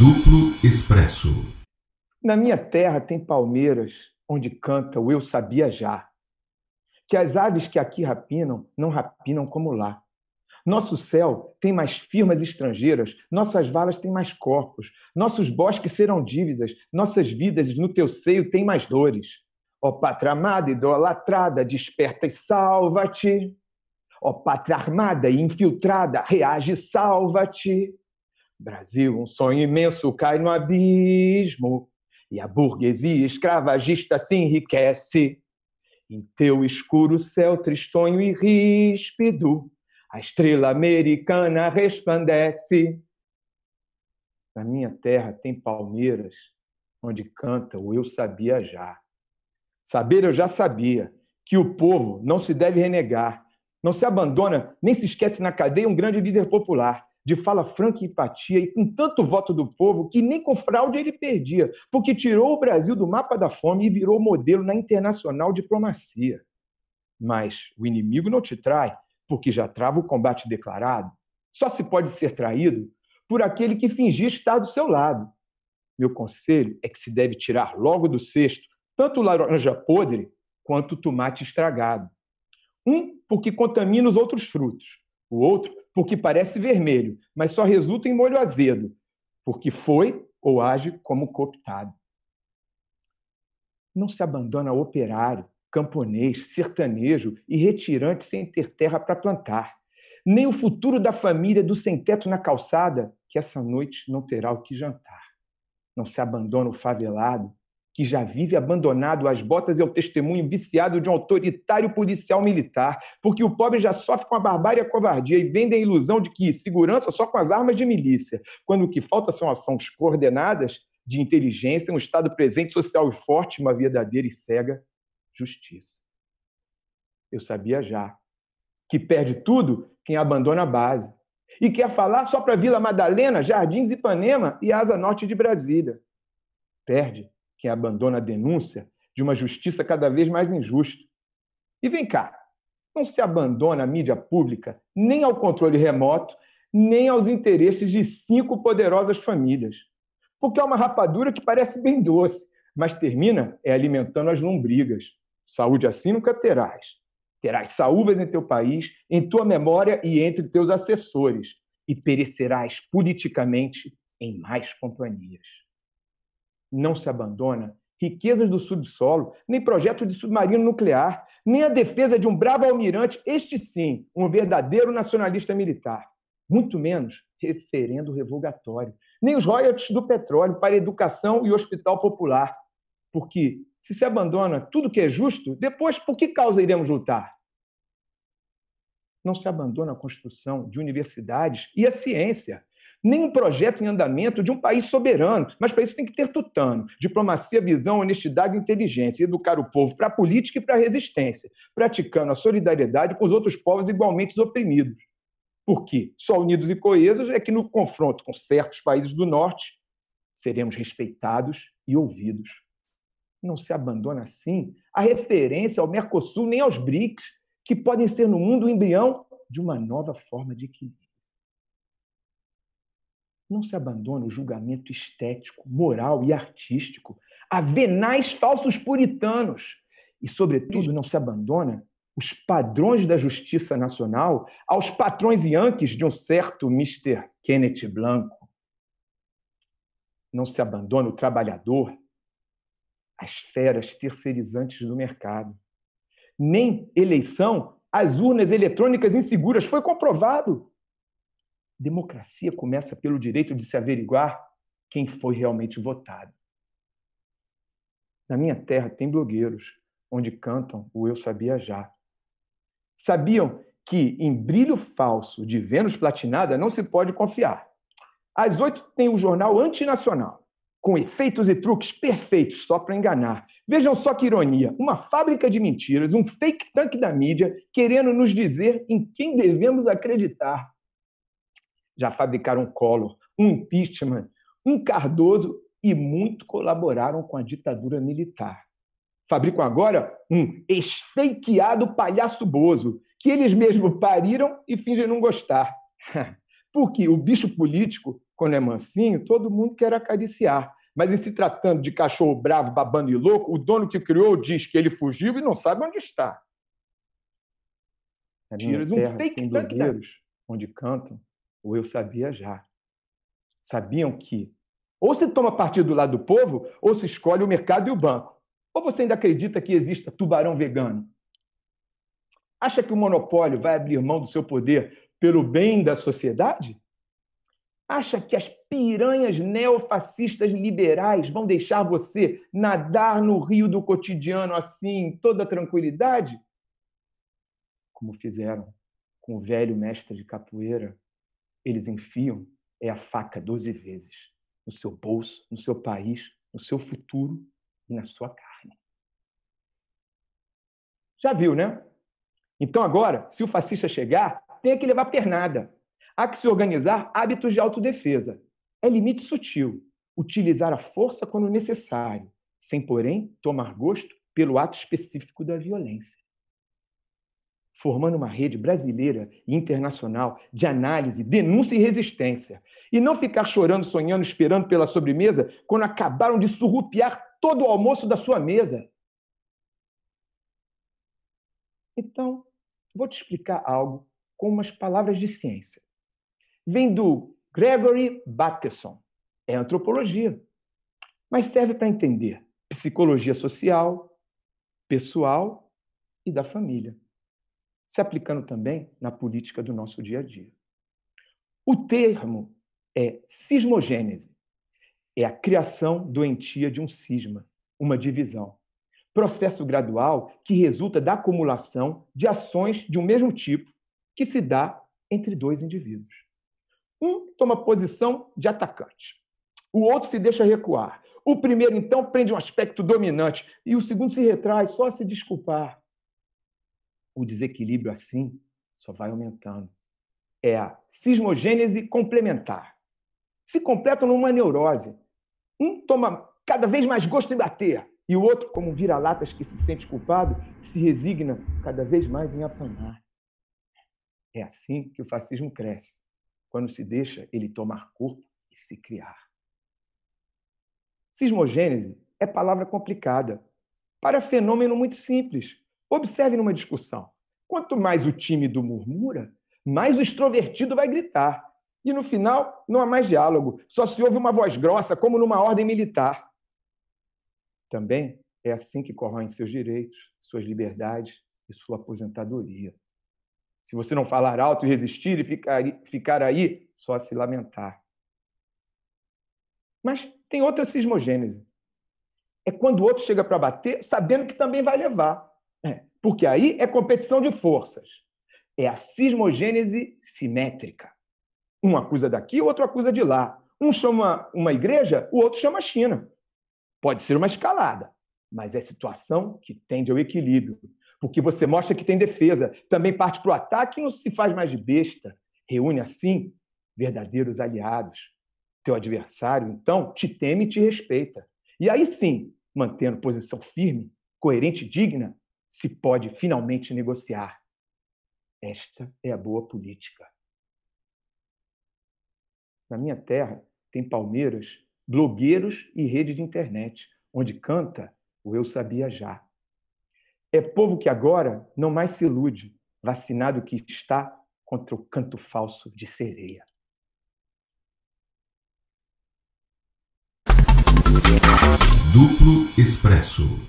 Duplo Expresso. Na minha terra tem palmeiras onde canta o Eu Sabia Já, que as aves que aqui rapinam não rapinam como lá. Nosso céu tem mais firmas estrangeiras, nossas valas têm mais corpos, nossos bosques serão dívidas, nossas vidas no teu seio têm mais dores. Ó pátria amada, idolatrada, desperta e salva-te. Ó pátria armada e infiltrada, reage e salva-te. Brasil, um sonho imenso cai no abismo e a burguesia escravagista se enriquece. Em teu escuro céu tristonho e ríspido, a estrela americana resplandece. Na minha terra tem palmeiras onde canta o eu sabia já. Saber eu já sabia que o povo não se deve renegar, não se abandona, nem se esquece na cadeia um grande líder popular de fala franca e empatia, e com tanto voto do povo, que nem com fraude ele perdia, porque tirou o Brasil do mapa da fome e virou modelo na internacional diplomacia. Mas o inimigo não te trai, porque já trava o combate declarado. Só se pode ser traído por aquele que fingir estar do seu lado. Meu conselho é que se deve tirar logo do cesto tanto laranja podre quanto tomate estragado. Um porque contamina os outros frutos, o outro porque parece vermelho, mas só resulta em molho azedo, porque foi ou age como cooptado. Não se abandona operário, camponês, sertanejo e retirante sem ter terra para plantar, nem o futuro da família do sem-teto na calçada, que essa noite não terá o que jantar. Não se abandona o favelado, que já vive abandonado às botas é o testemunho viciado de um autoritário policial militar, porque o pobre já sofre com a barbárie e a covardia e vendem a ilusão de que segurança só com as armas de milícia, quando o que falta são ações coordenadas de inteligência, um Estado presente, social e forte, uma verdadeira e cega justiça. Eu sabia já que perde tudo quem abandona a base. E quer falar só para Vila Madalena, Jardins Ipanema e Asa Norte de Brasília. Perde quem abandona a denúncia de uma justiça cada vez mais injusta. E vem cá, não se abandona a mídia pública nem ao controle remoto, nem aos interesses de cinco poderosas famílias. Porque é uma rapadura que parece bem doce, mas termina é alimentando as lombrigas. Saúde assim nunca terás. Terás saúvas em teu país, em tua memória e entre teus assessores, e perecerás politicamente em mais companhias não se abandona, riquezas do subsolo, nem projeto de submarino nuclear, nem a defesa de um bravo almirante, este sim, um verdadeiro nacionalista militar. Muito menos referendo revogatório, nem os royalties do petróleo para educação e hospital popular. Porque se se abandona tudo que é justo, depois por que causa iremos lutar? Não se abandona a construção de universidades e a ciência, nem um projeto em andamento de um país soberano. Mas para isso tem que ter tutano, diplomacia, visão, honestidade e inteligência, educar o povo para a política e para a resistência, praticando a solidariedade com os outros povos igualmente oprimidos. Porque só unidos e coesos é que, no confronto com certos países do norte, seremos respeitados e ouvidos. Não se abandona assim a referência ao Mercosul nem aos BRICS, que podem ser no mundo o embrião de uma nova forma de equilíbrio não se abandona o julgamento estético, moral e artístico a venais falsos puritanos e, sobretudo, não se abandona os padrões da justiça nacional aos patrões yankees de um certo Mr. Kenneth Blanco. Não se abandona o trabalhador às feras terceirizantes do mercado. Nem eleição às urnas eletrônicas inseguras. Foi comprovado Democracia começa pelo direito de se averiguar quem foi realmente votado. Na minha terra tem blogueiros onde cantam o Eu Sabia Já. Sabiam que em brilho falso de Vênus platinada não se pode confiar. Às oito tem o um jornal antinacional, com efeitos e truques perfeitos só para enganar. Vejam só que ironia: uma fábrica de mentiras, um fake tank da mídia querendo nos dizer em quem devemos acreditar já fabricaram Collor, um impeachment, um Cardoso e muito colaboraram com a ditadura militar. Fabricam agora um esfakeado palhaço bozo, que eles mesmos pariram e fingem não gostar. Porque o bicho político, quando é mansinho, todo mundo quer acariciar. Mas em se tratando de cachorro bravo, babando e louco, o dono que criou diz que ele fugiu e não sabe onde está. É Tiras um fake tanque onde cantam ou eu sabia já. Sabiam que ou se toma partido do lado do povo, ou se escolhe o mercado e o banco. Ou você ainda acredita que exista tubarão vegano? Acha que o monopólio vai abrir mão do seu poder pelo bem da sociedade? Acha que as piranhas neofascistas liberais vão deixar você nadar no rio do cotidiano assim, em toda tranquilidade? Como fizeram com o velho mestre de capoeira eles enfiam é a faca doze vezes no seu bolso, no seu país, no seu futuro e na sua carne. Já viu, né? Então agora, se o fascista chegar, tem que levar pernada. Há que se organizar hábitos de autodefesa. É limite sutil, utilizar a força quando necessário, sem, porém, tomar gosto pelo ato específico da violência formando uma rede brasileira e internacional de análise, denúncia e resistência. E não ficar chorando, sonhando, esperando pela sobremesa quando acabaram de surrupiar todo o almoço da sua mesa. Então, vou te explicar algo com umas palavras de ciência. Vem do Gregory Bateson, é antropologia, mas serve para entender psicologia social, pessoal e da família se aplicando também na política do nosso dia a dia. O termo é sismogênese, É a criação doentia de um cisma, uma divisão. Processo gradual que resulta da acumulação de ações de um mesmo tipo que se dá entre dois indivíduos. Um toma posição de atacante, o outro se deixa recuar. O primeiro, então, prende um aspecto dominante e o segundo se retrai só a se desculpar o desequilíbrio assim só vai aumentando. É a sismogênese complementar. Se completam numa neurose. Um toma cada vez mais gosto em bater, e o outro, como vira-latas que se sente culpado, se resigna cada vez mais em apanhar. É assim que o fascismo cresce, quando se deixa ele tomar corpo e se criar. Sismogênese é palavra complicada para fenômeno muito simples, Observe numa discussão. Quanto mais o tímido murmura, mais o extrovertido vai gritar. E no final, não há mais diálogo, só se ouve uma voz grossa, como numa ordem militar. Também é assim que corroem seus direitos, suas liberdades e sua aposentadoria. Se você não falar alto e resistir e ficar, ficar aí, só a se lamentar. Mas tem outra cismogênese. É quando o outro chega para bater, sabendo que também vai levar porque aí é competição de forças. É a cismogênese simétrica. Um acusa daqui, o outro acusa de lá. Um chama uma igreja, o outro chama a China. Pode ser uma escalada, mas é situação que tende ao equilíbrio, porque você mostra que tem defesa, também parte para o ataque e não se faz mais de besta. Reúne assim verdadeiros aliados. Teu adversário, então, te teme e te respeita. E aí sim, mantendo posição firme, coerente e digna, se pode finalmente negociar. Esta é a boa política. Na minha terra tem palmeiras, blogueiros e rede de internet, onde canta o Eu Sabia Já. É povo que agora não mais se ilude, vacinado que está contra o canto falso de sereia. Duplo Expresso